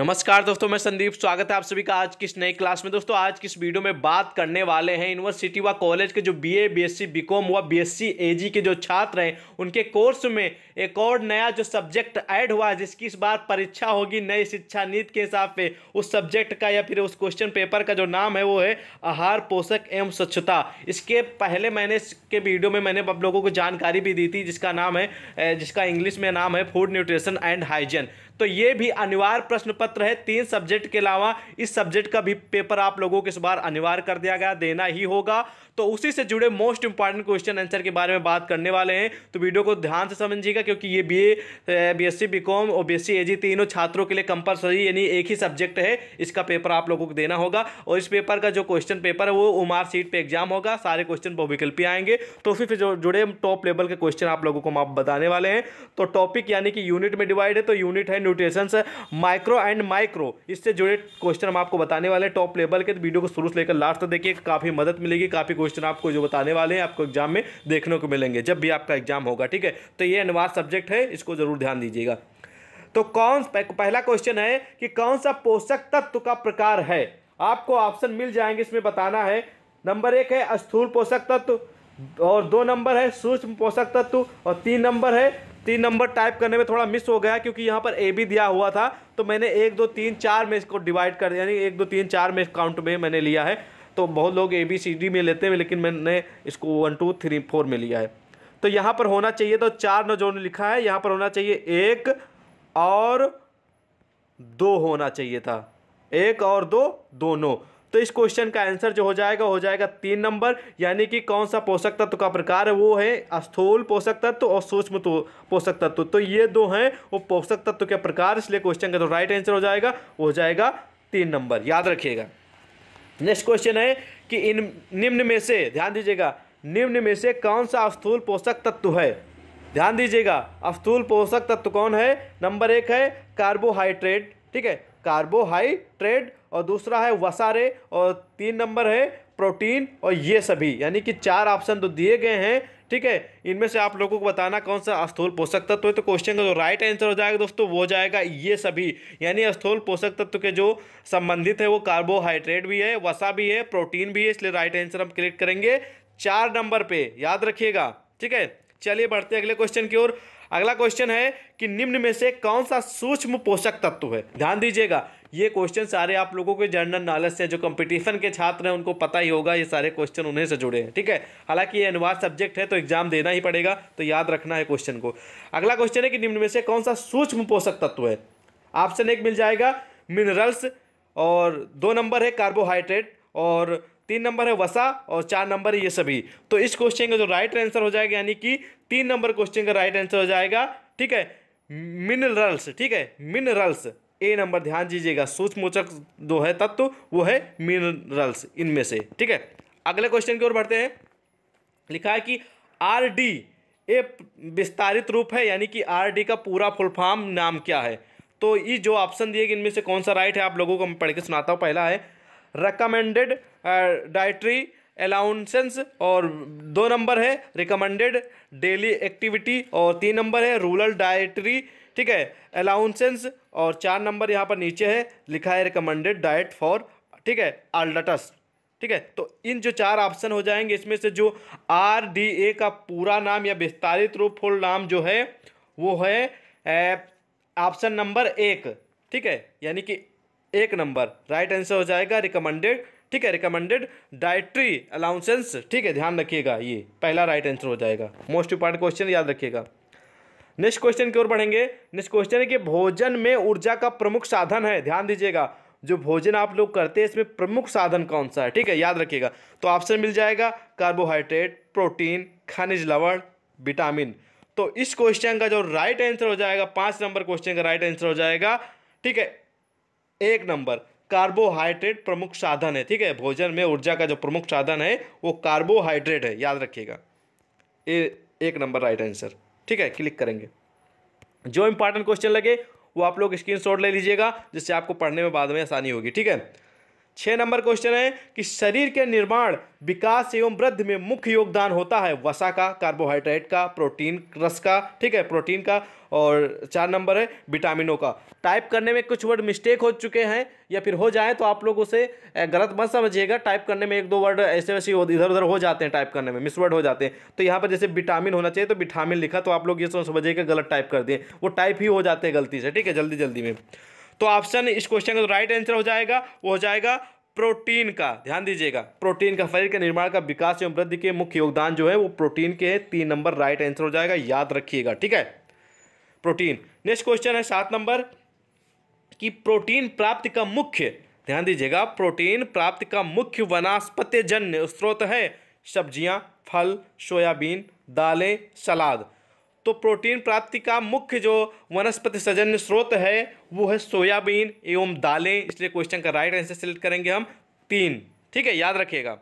नमस्कार दोस्तों मैं संदीप स्वागत है आप सभी का आज किस नई क्लास में दोस्तों आज किस वीडियो में बात करने वाले हैं यूनिवर्सिटी व कॉलेज के जो बीए बीएससी बीकॉम व बीएससी एजी के जो छात्र हैं उनके कोर्स में एक और नया जो सब्जेक्ट ऐड हुआ है जिसकी इस बार परीक्षा होगी नई शिक्षा नीति के हिसाब से उस सब्जेक्ट का या फिर उस क्वेश्चन पेपर का जो नाम है वो है आहार पोषक एवं स्वच्छता इसके पहले मैंने इसके वीडियो में मैंने आप लोगों को जानकारी भी दी थी जिसका नाम है जिसका इंग्लिश में नाम है फूड न्यूट्रिशन एंड हाइजन तो ये भी अनिवार्य प्रश्न पत्र है तीन सब्जेक्ट के अलावा इस सब्जेक्ट का भी पेपर आप लोगों को इस बार अनिवार्य कर दिया गया देना ही होगा तो उसी से जुड़े मोस्ट इंपॉर्टेंट क्वेश्चन आंसर के बारे में बात करने वाले हैं तो वीडियो को ध्यान से समझिएगा क्योंकि ये B A B S C B com और B S C A G तीनों छात्रों के लिए कंपलसरी यानी एक ही सब्जेक्ट है इसका पेपर आप लोगों को देना होगा और इस पेपर का जो क्वेश्चन पेपर है वो उमार सीट पर एग्जाम होगा सारे क्वेश्चन बहुविकल्पी आएंगे तो उसी से जुड़े टॉप लेवल के क्वेश्चन आप लोगों को बताने वाले हैं तो टॉपिक यानी कि यूनिट में डिवाइड है तो यूनिट है म्यूटेशंस माइक्रो एंड माइक्रो इससे जुड़े क्वेश्चन हम आपको बताने वाले हैं टॉप लेवल के तो वीडियो को शुरू से लेकर लास्ट तक देखिए काफ़ी मदद मिलेगी काफ़ी क्वेश्चन आपको जो बताने वाले हैं आपको एग्जाम में देखने को मिलेंगे जब भी आपका एग्जाम होगा ठीक है तो ये अनिवार्य सब्जेक्ट है इसको ज़रूर ध्यान दीजिएगा तो कौन पहला क्वेश्चन है कि कौन सा पोषक तत्व का प्रकार है आपको ऑप्शन मिल जाएंगे इसमें बताना है नंबर एक है स्थूल पोषक तत्व और दो नंबर है सूक्ष्म पोषक तत्व और तीन नंबर है तीन नंबर टाइप करने में थोड़ा मिस हो गया क्योंकि यहाँ पर ए भी दिया हुआ था तो मैंने एक दो तीन चार में इसको डिवाइड कर दिया यानी एक दो तीन चार में काउंट में मैंने लिया है तो बहुत लोग ए बी सी डी में लेते हैं लेकिन मैंने इसको वन टू थ्री फोर में लिया है तो यहाँ पर होना चाहिए तो चार न जो लिखा है यहाँ पर होना चाहिए एक और दो होना चाहिए था एक और दो दोनों तो इस क्वेश्चन का आंसर जो हो जाएगा हो जाएगा तीन नंबर यानी कि कौन सा पोषक तत्व का प्रकार है वो है स्थूल पोषक तत्व और सूक्ष्म तो पोषक तत्व तो ये दो हैं वो पोषक तत्व के प्रकार इसलिए क्वेश्चन का जो तो राइट आंसर हो जाएगा वो हो जाएगा तीन नंबर याद रखिएगा नेक्स्ट क्वेश्चन है कि इन निम्न में से ध्यान दीजिएगा निम्न में से कौन सा स्थूल पोषक तत्व है ध्यान दीजिएगा स्थूल पोषक तत्व कौन है नंबर एक है कार्बोहाइड्रेट ठीक है कार्बोहाइड्रेट और दूसरा है वसारे और तीन नंबर है प्रोटीन और ये सभी यानी कि चार ऑप्शन तो दिए गए हैं ठीक है इनमें से आप लोगों को बताना कौन सा स्थूल पोषक तत्व है तो क्वेश्चन का जो राइट आंसर हो जाएगा दोस्तों वो जाएगा ये सभी यानी स्थूल पोषक तत्व के जो संबंधित है वो कार्बोहाइड्रेट भी है वसा भी है प्रोटीन भी है इसलिए राइट आंसर हम क्लिक करेंगे चार नंबर पे याद रखिएगा ठीक है चलिए बढ़ते अगले क्वेश्चन की ओर अगला क्वेश्चन है कि निम्न में से कौन सा सूक्ष्म पोषक तत्व है ध्यान दीजिएगा ये क्वेश्चन सारे आप लोगों के जनरल नॉलेज से जो कंपटीशन के छात्र हैं उनको पता ही होगा ये सारे क्वेश्चन उन्हें से जुड़े हैं ठीक है हालांकि ये अनिवार्य सब्जेक्ट है तो एग्जाम देना ही पड़ेगा तो याद रखना है क्वेश्चन को अगला क्वेश्चन है कि निम्न में से कौन सा सूक्ष्म पोषक तत्व है ऑप्शन एक मिल जाएगा मिनरल्स और दो नंबर है कार्बोहाइड्रेट और तीन नंबर है वसा और चार नंबर है ये सभी तो इस क्वेश्चन का जो राइट आंसर हो जाएगा यानी कि तीन नंबर क्वेश्चन का राइट आंसर हो जाएगा ठीक है मिनरल्स ठीक है मिनरल्स ए नंबर ध्यान दीजिएगा सूक्ष्मोचक जो है तत्व वो है मिनरल्स इनमें से ठीक है अगले क्वेश्चन की ओर बढ़ते हैं लिखा है कि आर डी ए विस्तारित रूप है यानी कि आर डी का पूरा फुल फॉर्म नाम क्या है तो ये जो ऑप्शन दिए गए इनमें से कौन सा राइट है आप लोगों को मैं पढ़ के सुनाता हूँ पहला है रिकमेंडेड डाइटरी अलाउंसेंस और दो नंबर है रिकमेंडेड डेली एक्टिविटी और तीन नंबर है रूरल डाइटरी ठीक है अलाउंसेंस और चार नंबर यहाँ पर नीचे है लिखा है रिकमेंडेड डाइट फॉर ठीक है अल्डटस ठीक है तो इन जो चार ऑप्शन हो जाएंगे इसमें से जो आर डी ए का पूरा नाम या विस्तारित रूप फुल नाम जो है वो है ऑप्शन नंबर एक ठीक है यानी कि एक नंबर राइट आंसर हो जाएगा रिकमेंडेड ठीक है रिकमेंडेड डाइट्री अलाउंसेंस ठीक है ध्यान रखिएगा ये पहला राइट आंसर हो जाएगा मोस्ट इंपॉर्टेंट क्वेश्चन याद रखिएगा नेक्स्ट क्वेश्चन की ओर बढ़ेंगे नेक्स्ट क्वेश्चन है कि भोजन में ऊर्जा का प्रमुख साधन है ध्यान दीजिएगा जो भोजन आप लोग करते हैं इसमें प्रमुख साधन कौन सा है ठीक है याद रखिएगा तो ऑप्शन मिल जाएगा कार्बोहाइड्रेट प्रोटीन खनिज लवण विटामिन तो इस क्वेश्चन का जो राइट आंसर हो जाएगा पांच नंबर क्वेश्चन का राइट आंसर हो जाएगा ठीक है एक नंबर कार्बोहाइड्रेट प्रमुख साधन है ठीक है भोजन में ऊर्जा का जो प्रमुख साधन है वो कार्बोहाइड्रेट है याद रखिएगा ये एक नंबर राइट आंसर ठीक है क्लिक करेंगे जो इंपॉर्टेंट क्वेश्चन लगे वो आप लोग स्क्रीनशॉट ले लीजिएगा जिससे आपको पढ़ने में बाद में आसानी होगी ठीक है छः नंबर क्वेश्चन है कि शरीर के निर्माण विकास एवं वृद्धि में मुख्य योगदान होता है वसा का कार्बोहाइड्रेट का प्रोटीन रस का ठीक है प्रोटीन का और चार नंबर है विटामिनों का टाइप करने में कुछ वर्ड मिस्टेक हो चुके हैं या फिर हो जाए तो आप लोग उसे गलत मत समझिएगा टाइप करने में एक दो वर्ड ऐसे वैसे इधर उधर हो जाते हैं टाइप करने में मिसवर्ड हो जाते हैं तो यहाँ पर जैसे विटामिन होना चाहिए तो विटामिन लिखा तो आप लोग ये समझिएगा गलत टाइप कर दिए वो टाइप ही हो जाते हैं गलती से ठीक है जल्दी जल्दी में तो ऑप्शन इस क्वेश्चन का जो राइट आंसर हो जाएगा वो हो जाएगा प्रोटीन का ध्यान दीजिएगा प्रोटीन का शरीर के निर्माण का विकास एवं वृद्धि के मुख्य योगदान जो है वो प्रोटीन के तीन नंबर राइट आंसर हो जाएगा याद रखिएगा ठीक है प्रोटीन नेक्स्ट क्वेश्चन है सात नंबर कि प्रोटीन प्राप्त का मुख्य ध्यान दीजिएगा प्रोटीन प्राप्त का मुख्य वनस्पतिजन्य स्रोत है सब्जियां फल सोयाबीन दालें सलाद तो प्रोटीन प्राप्ति का मुख्य जो वनस्पति सजन्य स्रोत है वो है सोयाबीन एवं दालें इसलिए क्वेश्चन का राइट आंसर सेलेक्ट करेंगे हम तीन ठीक है याद रखिएगा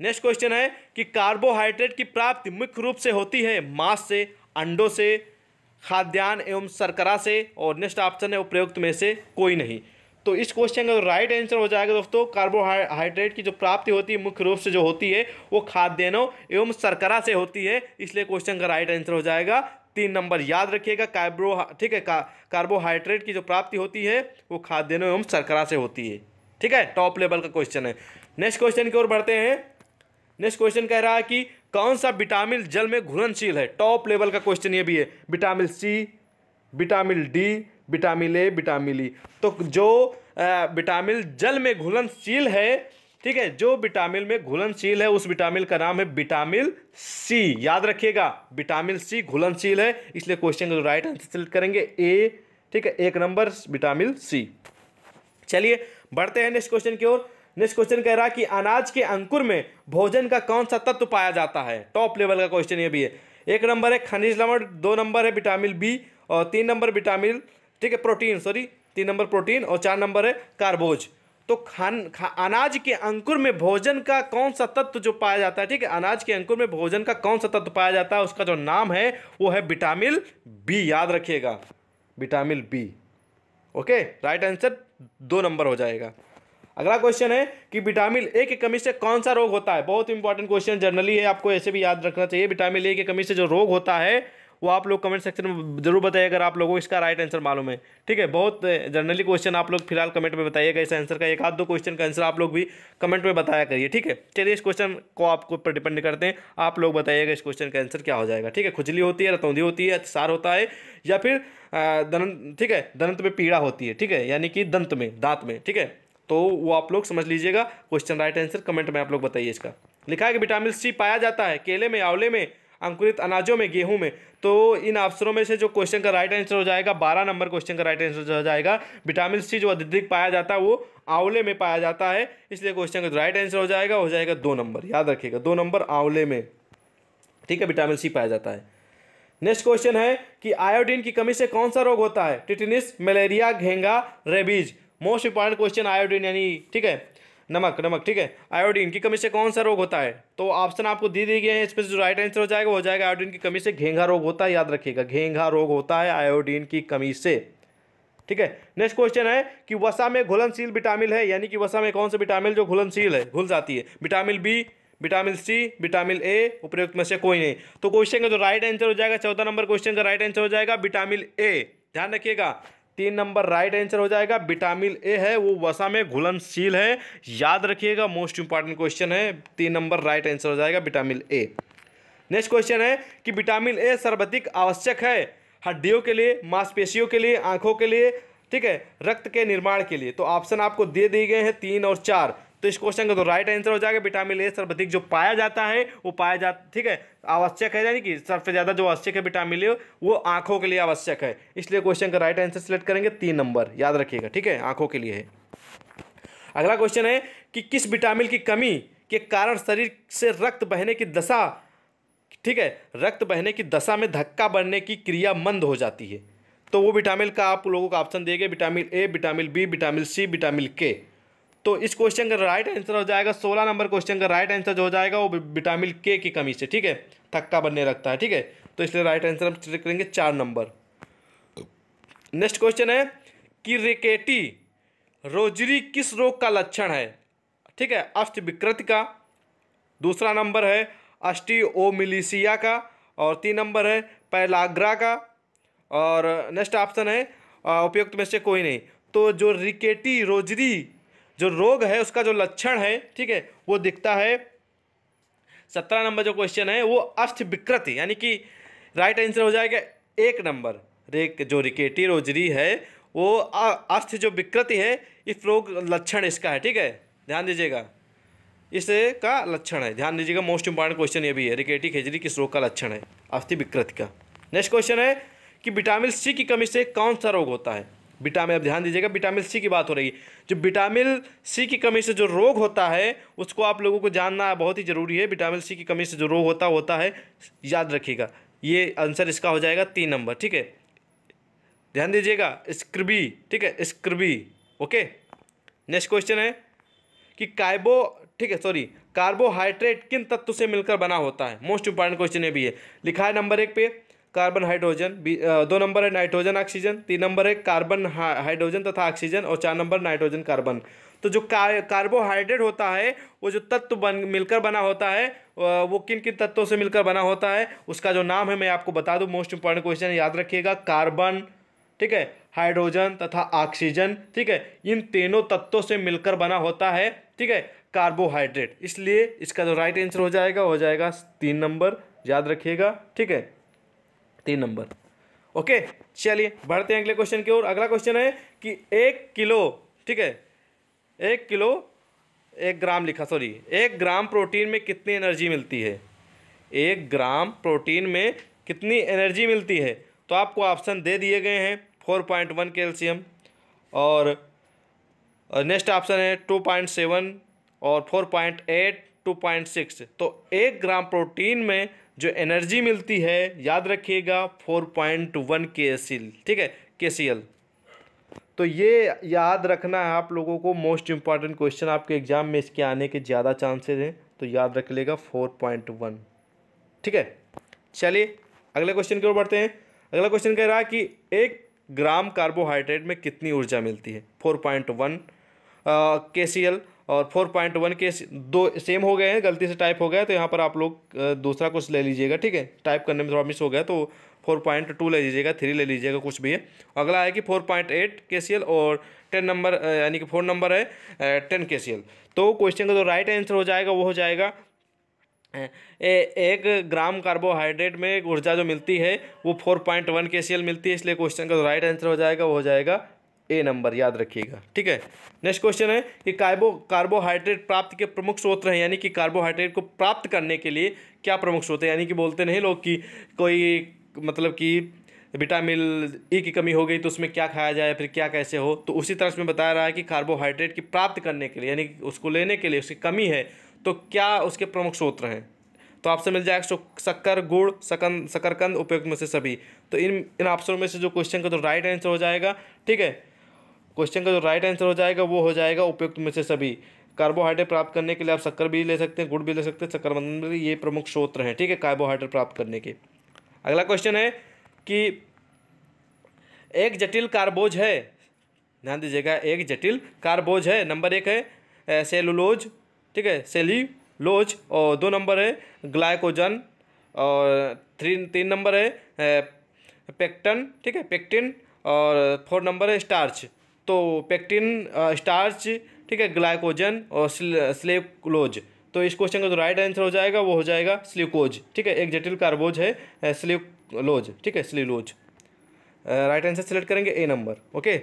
नेक्स्ट क्वेश्चन है कि कार्बोहाइड्रेट की प्राप्ति मुख्य रूप से होती है मांस से अंडों से खाद्यान्न एवं शर्करा से और नेक्स्ट ऑप्शन है उपयुक्त में से कोई नहीं तो इस क्वेश्चन का राइट आंसर हो जाएगा दोस्तों कार्बोहाइड्रेट की जो प्राप्ति होती है मुख्य रूप से जो होती है वो खाद्यान्नों एवं शर्करा से होती है इसलिए क्वेश्चन का राइट आंसर हो जाएगा तीन नंबर याद रखिएगा कार्बो ठीक है का, कार्बोहाइड्रेट की जो प्राप्ति होती है वो खाद्यान्नों एवं शर्करा से होती है ठीक है टॉप लेवल का क्वेश्चन है नेक्स्ट क्वेश्चन की ओर बढ़ते हैं नेक्स्ट क्वेश्चन कह रहा है कि कौन सा विटामिन जल में घुलनशील है टॉप लेवल का क्वेश्चन ये भी है vitamin C vitamin D vitamin A vitamin E तो जो विटामिन जल में घुलनशील है ठीक है जो विटामिन में घुलनशील है उस विटामिन का नाम है विटामिन सी याद रखिएगा विटामिन सी घुलनशील है इसलिए क्वेश्चन का राइट आंसर सेलेक्ट करेंगे ए ठीक है एक नंबर विटामिन सी चलिए बढ़ते हैं नेक्स्ट क्वेश्चन की ओर नेक्स्ट क्वेश्चन कह रहा है कि अनाज के अंकुर में भोजन का कौन सा तत्व पाया जाता है टॉप लेवल का क्वेश्चन ये भी है एक नंबर है खनिज लवण दो नंबर है विटामिन बी और तीन नंबर विटामिन ठीक है प्रोटीन सॉरी तीन नंबर प्रोटीन और चार नंबर है कार्बोज तो खान खा, अनाज के अंकुर में भोजन का कौन सा तत्व जो पाया जाता है ठीक है अनाज के अंकुर में भोजन का कौन सा तत्व पाया जाता है उसका जो नाम है वो है विटामिन बी याद रखिएगा vitamin B okay right answer दो नंबर हो जाएगा अगला क्वेश्चन है कि विटामिन ए की कमी से कौन सा रोग होता है बहुत इंपॉर्टेंट क्वेश्चन जनरली है आपको ऐसे भी याद रखना चाहिए विटामिन ए की कमी से जो रोग होता है वो आप लोग कमेंट सेक्शन में जरूर बताइए अगर आप लोगों को इसका राइट आंसर मालूम है ठीक है बहुत जनरली क्वेश्चन आप लोग फिलहाल कमेंट में बताइएगा इस आंसर का एक आध दो क्वेश्चन का आंसर आप लोग भी कमेंट में बताया करिए ठीक है चलिए इस क्वेश्चन को आपको ऊपर डिपेंड करते हैं आप लोग बताइएगा इस क्वेश्चन का आंसर क्या हो जाएगा ठीक है खुजली होती है रतौंधी होती है अतिसार होता है या फिर दंत ठीक है दंत में पीड़ा होती है ठीक है यानी कि दंत में दांत में ठीक है तो वो आप लोग समझ लीजिएगा क्वेश्चन राइट आंसर कमेंट में आप लोग बताइए इसका लिखा है कि विटामिन सी पाया जाता है केले में आंवले में अंकुरित अनाजों में गेहूं में तो इन अवसरों में से जो क्वेश्चन का राइट आंसर हो जाएगा बारह नंबर क्वेश्चन का राइट आंसर हो जाएगा विटामिन सी जो अत्यधिक पाया जाता है वो आंवले में पाया जाता है इसलिए क्वेश्चन का राइट आंसर हो जाएगा हो जाएगा दो नंबर याद रखिएगा दो नंबर आंवले में ठीक है विटामिन सी पाया जाता है नेक्स्ट क्वेश्चन है कि आयोडीन की कमी से कौन सा रोग होता है टिटनिस मलेरिया घेंगा rabies most important question iodine यानी ठीक है नमक नमक ठीक है आयोडीन की कमी से कौन सा रोग होता है तो ऑप्शन आपको दे दिए गए हैं इसमें जो राइट आंसर हो जाएगा हो जाएगा आयोडीन की कमी से घेंघा रोग होता है याद रखिएगा घेंघा रोग होता है आयोडीन की कमी से ठीक है नेक्स्ट क्वेश्चन है कि वसा में घुलनशील विटामिन है यानी कि वसा में कौन सा विटामिन जो घुलनशील है घुल जाती है vitamin B vitamin C vitamin A उपयुक्त में से कोई नहीं तो क्वेश्चन का जो राइट आंसर हो जाएगा चौदह नंबर क्वेश्चन का राइट आंसर हो जाएगा विटामिन ए ध्यान रखिएगा तीन नंबर राइट आंसर हो जाएगा विटामिन ए है वो वसा में घुलनशील है याद रखिएगा मोस्ट इंपॉर्टेंट क्वेश्चन है तीन नंबर राइट आंसर हो जाएगा विटामिन ए नेक्स्ट क्वेश्चन है कि विटामिन ए सर्वाधिक आवश्यक है हड्डियों के लिए मांसपेशियों के लिए आंखों के लिए ठीक है रक्त के निर्माण के लिए तो ऑप्शन आपको दे दिए गए हैं तीन और चार तो इस क्वेश्चन का तो राइट आंसर हो जाएगा विटामिन ए सर्वाधिक जो पाया जाता है वो पाया जा ठीक है आवश्यक है यानी कि सबसे ज़्यादा जो आवश्यक है विटामिन ए वो आंखों के लिए आवश्यक है इसलिए क्वेश्चन का राइट आंसर सेलेक्ट करेंगे तीन नंबर याद रखिएगा ठीक है आंखों के लिए है अगला क्वेश्चन है कि किस विटामिन की कमी के कारण शरीर से रक्त बहने की दशा ठीक है रक्त बहने की दशा में धक्का बढ़ने की क्रिया मंद हो जाती है तो वो विटामिन का आप लोगों का ऑप्शन देंगे vitamin A vitamin B vitamin C vitamin K तो इस क्वेश्चन का राइट आंसर हो जाएगा सोलह नंबर क्वेश्चन का राइट आंसर जो हो जाएगा वो विटामिन के की कमी से ठीक है थक्का बनने रखता है ठीक है तो इसलिए राइट आंसर हम चेक करेंगे चार नंबर नेक्स्ट क्वेश्चन है कि रिकेटी रोजरी किस रोग का लक्षण है ठीक है अष्ट विकृत का दूसरा नंबर है अस्टिओमिलिसिया का और तीन नंबर है पैलाग्रा का और नेक्स्ट ऑप्शन है उपयुक्त में से कोई नहीं तो जो रिकेटी रोजरी जो रोग है उसका जो लक्षण है ठीक है वो दिखता है सत्रह नंबर जो क्वेश्चन है वो अस्थ विकृति यानी कि राइट आंसर हो जाएगा एक नंबर रेक जो रिकेटी रोजरी है वो अस्थ जो विकृति है इस रोग लक्षण इसका है ठीक है ध्यान दीजिएगा इसका लक्षण है ध्यान दीजिएगा मोस्ट इंपॉर्टेंट क्वेश्चन ये भी है रिकेटी खेजरी किस रोग का लक्षण है अस्थि विकृति का नेक्स्ट क्वेश्चन है कि विटामिन सी की कमी से कौन सा रोग होता है विटामिन अब ध्यान दीजिएगा विटामिन सी की बात हो रही है जो विटामिन सी की कमी से जो रोग होता है उसको आप लोगों को जानना बहुत ही ज़रूरी है विटामिन सी की कमी से जो रोग होता होता है याद रखिएगा ये आंसर इसका हो जाएगा तीन नंबर ठीक है ध्यान दीजिएगा स्क्रबी ठीक है स्क्रबी ओके नेक्स्ट क्वेश्चन है कि काइबो ठीक है सॉरी कार्बोहाइड्रेट किन तत्व से मिलकर बना होता है मोस्ट इंपॉर्टेंट क्वेश्चन ये भी है लिखा है नंबर एक पे कार्बन हाइड्रोजन दो नंबर है नाइट्रोजन ऑक्सीजन तीन नंबर है कार्बन हाइड्रोजन तथा ऑक्सीजन और चार नंबर नाइट्रोजन कार्बन तो जो कार्बोहाइड्रेट होता है वो जो तत्व बन मिलकर बना होता है वो किन किन तत्वों से मिलकर बना होता है उसका जो नाम है मैं आपको बता दूँ मोस्ट इंपॉर्टेंट क्वेश्चन याद रखिएगा कार्बन ठीक है हाइड्रोजन तथा ऑक्सीजन ठीक है इन तीनों तत्वों से मिलकर बना होता है ठीक है कार्बोहाइड्रेट इसलिए इसका जो राइट आंसर हो जाएगा हो जाएगा तीन नंबर याद रखिएगा ठीक है तीन नंबर ओके चलिए बढ़ते हैं अगले क्वेश्चन की ओर अगला क्वेश्चन है कि एक किलो ठीक है एक किलो एक ग्राम लिखा सॉरी एक ग्राम प्रोटीन में कितनी एनर्जी मिलती है एक ग्राम प्रोटीन में कितनी एनर्जी मिलती है तो आपको ऑप्शन दे दिए गए हैं फोर पॉइंट वन कैल्शियम और नेक्स्ट ऑप्शन है टू पॉइंट सेवन और फोर पॉइंट एट 2.6 तो एक ग्राम प्रोटीन में जो एनर्जी मिलती है याद रखिएगा 4.1 पॉइंट ठीक है के तो ये याद रखना है आप लोगों को मोस्ट इम्पॉर्टेंट क्वेश्चन आपके एग्ज़ाम में इसके आने के ज़्यादा चांसेस हैं तो याद रख लेगा 4.1 ठीक है चलिए अगले क्वेश्चन की ओर बढ़ते हैं अगला क्वेश्चन कह रहा है कि एक ग्राम कार्बोहाइड्रेट में कितनी ऊर्जा मिलती है फोर पॉइंट वन के सी एल और फोर पॉइंट वन के दो सेम हो गए हैं गलती से टाइप हो गया तो यहाँ पर आप लोग दूसरा कुछ ले लीजिएगा ठीक है टाइप करने में थोड़ा मिस हो गया तो फोर पॉइंट टू ले लीजिएगा थ्री ले लीजिएगा कुछ भी है अगला है कि फोर पॉइंट एट के सी एल और टेन नंबर यानी कि फोर नंबर है टेन के सी एल तो क्वेश्चन का जो राइट आंसर हो जाएगा वो हो जाएगा ए, एक ग्राम कार्बोहाइड्रेट में ऊर्जा जो मिलती है वो फोर पॉइंट वन के सी एल मिलती है इसलिए क्वेश्चन का जो राइट आंसर हो जाएगा वो हो जाएगा ए नंबर याद रखिएगा ठीक है नेक्स्ट क्वेश्चन है कि कार्बो कार्बोहाइड्रेट प्राप्त के प्रमुख स्रोत हैं यानी कि कार्बोहाइड्रेट को प्राप्त करने के लिए क्या प्रमुख स्रोत है यानी कि बोलते नहीं लोग कि कोई मतलब कि विटामिन ई e की कमी हो गई तो उसमें क्या खाया जाए फिर क्या कैसे हो तो उसी तरह से बताया रहा है कि कार्बोहाइड्रेट की प्राप्त करने के लिए यानी उसको लेने के लिए उसकी कमी है तो क्या उसके प्रमुख स्रोत हैं तो आपसे मिल जाएगा शक्कर गुड़ सकन शकरकंद उपयुक्त में से सभी तो इन इन ऑप्शनों में से जो क्वेश्चन का तो राइट आंसर हो जाएगा ठीक है क्वेश्चन का जो राइट आंसर हो जाएगा वो हो जाएगा उपयुक्त में से सभी कार्बोहाइड्रेट प्राप्त करने के लिए आप शक्कर भी ले सकते हैं गुड़ भी ले सकते हैं शक्कर ये प्रमुख स्रोत हैं ठीक है कार्बोहाइड्रेट प्राप्त करने के अगला क्वेश्चन है कि एक जटिल कार्बोज है ध्यान दीजिएगा एक जटिल कार्बोज है नंबर एक है सेलुलोज ठीक है सेल्यूलोज और दो नंबर है ग्लाइकोजन और थ्री तीन नंबर है पेक्टन ठीक है पेक्टिन और फोर नंबर है स्टार्च तो पेक्टिन स्टार्च uh, ठीक है ग्लाइकोजन और स्लेक्लोज तो इस क्वेश्चन का जो राइट आंसर हो जाएगा वो हो जाएगा स्ल्यूकोज ठीक है एक जटिल कार्बोज है स्लिकलोज uh, ठीक है स्ल्यूलोज राइट आंसर सेलेक्ट करेंगे ए नंबर ओके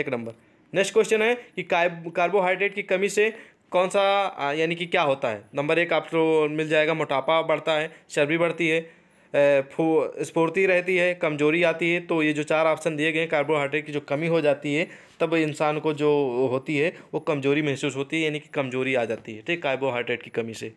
एक नंबर नेक्स्ट क्वेश्चन है कि कार्बोहाइड्रेट की कमी से कौन सा uh, यानी कि क्या होता है नंबर एक आपको मिल जाएगा मोटापा बढ़ता है चर्बी बढ़ती है स्फूर्ति रहती है कमज़ोरी आती है तो ये जो चार ऑप्शन दिए गए हैं कार्बोहाइड्रेट की जो कमी हो जाती है तब इंसान को जो होती है वो कमज़ोरी महसूस होती है यानी कि कमज़ोरी आ जाती है ठीक कार्बोहाइड्रेट की कमी से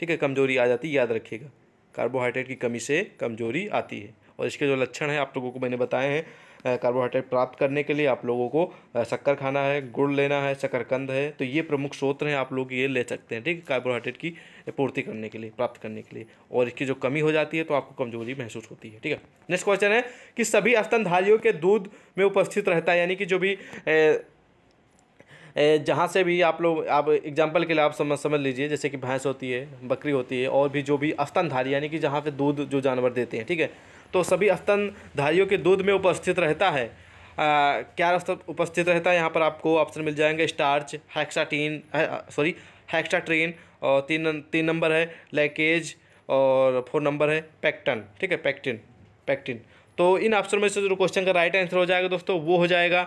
ठीक है कमज़ोरी आ जाती है याद रखिएगा कार्बोहाइड्रेट की कमी से कमज़ोरी आती है और इसके जो लक्षण हैं आप लोगों को मैंने बताए हैं कार्बोहाइड्रेट प्राप्त करने के लिए आप लोगों को शक्कर खाना है गुड़ लेना है शकरकंद है तो ये प्रमुख स्रोत हैं आप लोग ये ले सकते हैं ठीक है कार्बोहाइड्रेट की पूर्ति करने के लिए प्राप्त करने के लिए और इसकी जो कमी हो जाती है तो आपको कमजोरी महसूस होती है ठीक है नेक्स्ट क्वेश्चन है कि सभी स्तनधारियों के दूध में उपस्थित रहता है यानी कि जो भी ए, जहाँ से भी आप लोग आप एग्जाम्पल के लिए आप समझ समझ लीजिए जैसे कि भैंस होती है बकरी होती है और भी जो भी अस्तनधारी यानी कि जहाँ पे दूध जो जानवर देते हैं ठीक है तो सभी स्तनधारियों के दूध में उपस्थित रहता है आ, क्या उपस्थित रहता है यहाँ पर आपको ऑप्शन मिल जाएंगे स्टार्च हैक्साटीन सॉरी हैक्साट्रीन और तीन तीन नंबर है लैकेज और फोर नंबर है पैक्टन ठीक है पैक्टिन पैक्टिन तो इन ऑप्शन में से जो क्वेश्चन का राइट आंसर हो जाएगा दोस्तों वो हो जाएगा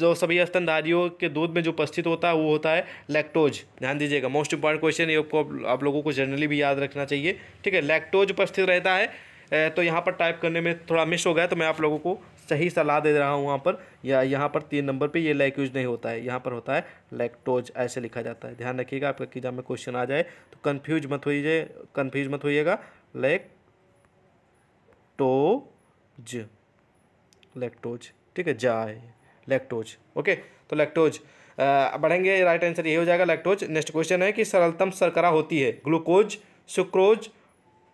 जो सभी स्तनधारियों के दूध में जो उपस्थित होता है वो होता है लैक्टोज ध्यान दीजिएगा मोस्ट इंपॉर्टेंट क्वेश्चन ये आपको आप लोगों को जनरली भी याद रखना चाहिए ठीक है लैक्टोज उपस्थित रहता है तो यहाँ पर टाइप करने में थोड़ा मिस हो गया तो मैं आप लोगों को सही सलाह दे रहा हूँ वहाँ पर या यहाँ पर तीन नंबर पे ये लैक्यूज नहीं होता है यहाँ पर होता है लैक्टोज ऐसे लिखा जाता है ध्यान रखिएगा आपका एग्जाम में क्वेश्चन आ जाए तो कन्फ्यूज मत होइए कन्फ्यूज मत होइएगा टोज लैक्टोज ठीक है जाए लैक्टोज ओके तो लैक्टोज बढ़ेंगे राइट आंसर ये हो जाएगा लैक्टोज नेक्स्ट क्वेश्चन है कि सरलतम सरकरा होती है ग्लूकोज सुक्रोज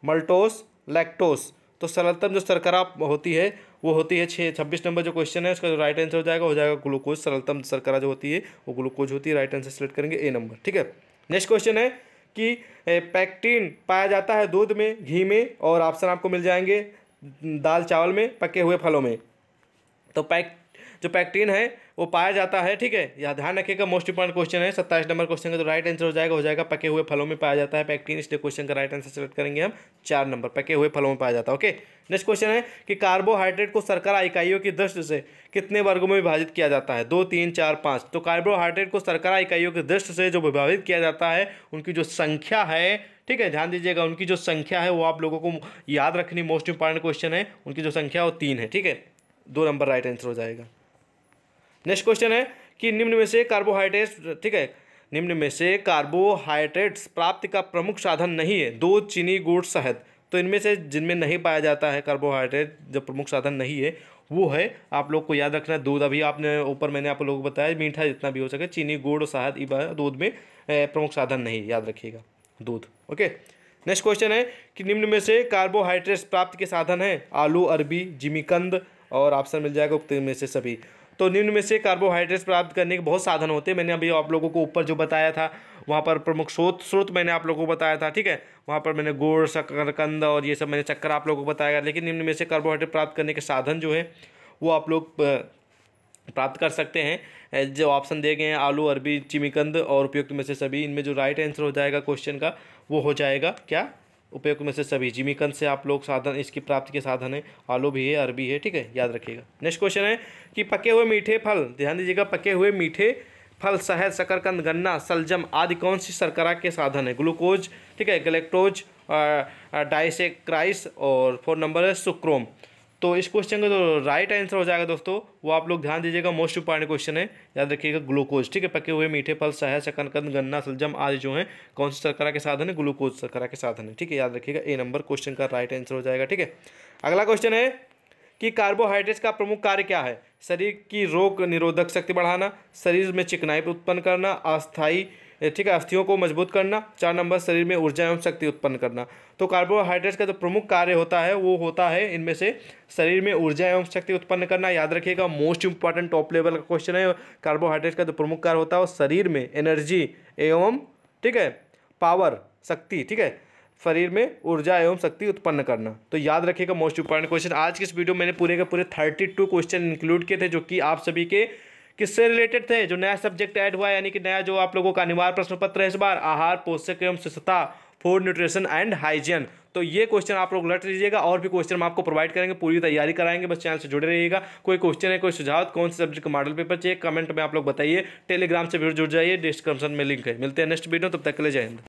मल्टोस लैक्टोस तो सरलतम जो सरकरा होती है वो होती है छः छब्बीस नंबर जो क्वेश्चन है उसका जो राइट आंसर हो जाएगा हो जाएगा ग्लूकोज सरलतम सरकरा जो होती है वो ग्लूकोज होती है राइट आंसर सेलेक्ट करेंगे ए नंबर ठीक है नेक्स्ट क्वेश्चन है कि पैक्टीन पाया जाता है दूध में घी में और ऑप्शन आपको मिल जाएंगे दाल चावल में पके हुए फलों में तो पैक जो पैक्टीन है वो पाया जाता है ठीक है यहाँ ध्यान रखिएगा मोस्ट इंपॉर्टेंट क्वेश्चन है सत्ताईस नंबर क्वेश्चन का तो राइट आंसर हो जाएगा हो जाएगा पके हुए फलों में पाया जाता है पैक्टीन इसलिए क्वेश्चन का राइट आंसर सेलेक्ट करेंगे हम चार नंबर पके हुए फलों में पाया जाता है ओके नेक्स्ट क्वेश्चन है कि कार्बोहाइड्रेट को सरकार इकाइयों की दृष्टि से कितने वर्गों में विभाजित किया जाता है दो तीन चार पाँच तो कार्बोहाइड्रेट को सरकार इकाइयों की दृष्टि से जो विभाजित किया जाता है उनकी जो संख्या है ठीक है ध्यान दीजिएगा उनकी जो संख्या है वो आप लोगों को याद रखनी मोस्ट इंपॉर्टेंट क्वेश्चन है उनकी जो संख्या वो तीन है ठीक है दो नंबर राइट आंसर हो जाएगा नेक्स्ट क्वेश्चन है कि निम्न में से कार्बोहाइड्रेट्स ठीक है निम्न में से कार्बोहाइड्रेट्स प्राप्ति का प्रमुख साधन नहीं है दूध चीनी गुड़ शहद तो इनमें से जिनमें नहीं पाया जाता है कार्बोहाइड्रेट जो प्रमुख साधन नहीं है वो है आप लोग को याद रखना दूध अभी आपने ऊपर मैंने आप लोगों को बताया मीठा जितना भी हो सके चीनी गुड़ शहद दूध में प्रमुख साधन नहीं याद रखिएगा दूध ओके नेक्स्ट क्वेश्चन है कि निम्न में से कार्बोहाइड्रेट्स प्राप्त के साधन हैं आलू अरबी जिमिकंद और ऑप्शन मिल जाएगा उक्त में से सभी तो निम्न में से कार्बोहाइड्रेट्स प्राप्त करने के बहुत साधन होते हैं मैंने अभी आप लोगों को ऊपर जो बताया था वहाँ पर प्रमुख स्रोत स्रोत मैंने आप लोगों को बताया था ठीक है वहाँ पर मैंने गुड़ शकरकंद और ये सब मैंने चक्कर आप लोगों को बताया लेकिन निम्न में से कार्बोहाइड्रेट प्राप्त करने के साधन जो है वो आप लोग प्राप्त कर सकते हैं जो ऑप्शन दिए गए हैं आलू अरबी चिमिकंद और उपयुक्त में से सभी इनमें जो राइट आंसर हो जाएगा क्वेश्चन का वो हो जाएगा क्या उपयोग में से सभी जिमीकंद से आप लोग साधन इसकी प्राप्ति के साधन है आलू भी है अरबी है ठीक है याद रखिएगा नेक्स्ट क्वेश्चन है कि पके हुए मीठे फल ध्यान दीजिएगा पके हुए मीठे फल शहद शकरकंद गन्ना सलजम आदि कौन सी शर्करा के साधन है ग्लूकोज ठीक है गलेक्टोज डाइसेक्राइस और फोर नंबर है सुक्रोम तो इस क्वेश्चन का जो राइट आंसर हो जाएगा दोस्तों वो आप लोग ध्यान दीजिएगा मोस्ट इंपॉर्टेंट क्वेश्चन है याद रखिएगा ग्लूकोज ठीक है पके हुए मीठे फल शहर शकनकंद गन्ना सलजम आदि जो है कौन सी शर्करा के साधन है ग्लूकोज शर्करा के साधन है ठीक है याद रखिएगा ए नंबर क्वेश्चन का राइट आंसर हो जाएगा ठीक है अगला क्वेश्चन है कि कार्बोहाइड्रेट्स का प्रमुख कार्य क्या है शरीर की रोग निरोधक शक्ति बढ़ाना शरीर में चिकनाई उत्पन्न करना अस्थायी ठीक है अस्थियों को मजबूत करना चार नंबर शरीर में ऊर्जा एवं शक्ति उत्पन्न करना तो कार्बोहाइड्रेट्स का जो तो प्रमुख कार्य होता है वो होता है इनमें से शरीर में ऊर्जा एवं शक्ति उत्पन्न करना याद रखिएगा मोस्ट इंपॉर्टेंट टॉप लेवल का क्वेश्चन है कार्बोहाइड्रेट्स का जो तो प्रमुख कार्य होता है वो शरीर में एनर्जी एवं ठीक है पावर शक्ति ठीक है शरीर में ऊर्जा एवं शक्ति उत्पन्न करना तो याद रखिएगा मोस्ट इंपॉर्टेंट क्वेश्चन आज के इस वीडियो में मैंने पूरे के पूरे थर्टी टू क्वेश्चन इंक्लूड किए थे जो कि आप सभी के किससे रिलेटेड थे जो नया सब्जेक्ट ऐड हुआ यानी कि नया जो आप लोगों का अनिवार्य प्रश्न पत्र है इस बार आहार पोषक एवं स्वच्छता फूड न्यूट्रिशन एंड हाइजीन तो ये क्वेश्चन आप लोग लट लीजिएगा और भी क्वेश्चन हम आपको प्रोवाइड करेंगे पूरी तैयारी कराएंगे बस चैनल से जुड़े रहिएगा कोई क्वेश्चन है कोई सुझाव कौन से सब्जेक्ट का मॉडल पेपर चाहिए कमेंट में आप लोग बताइए टेलीग्राम से भी जुड़ जाइए डिस्क्रिप्शन में लिंक है मिलते हैं नेक्स्ट वीडियो तब तक के लिए जय हिंद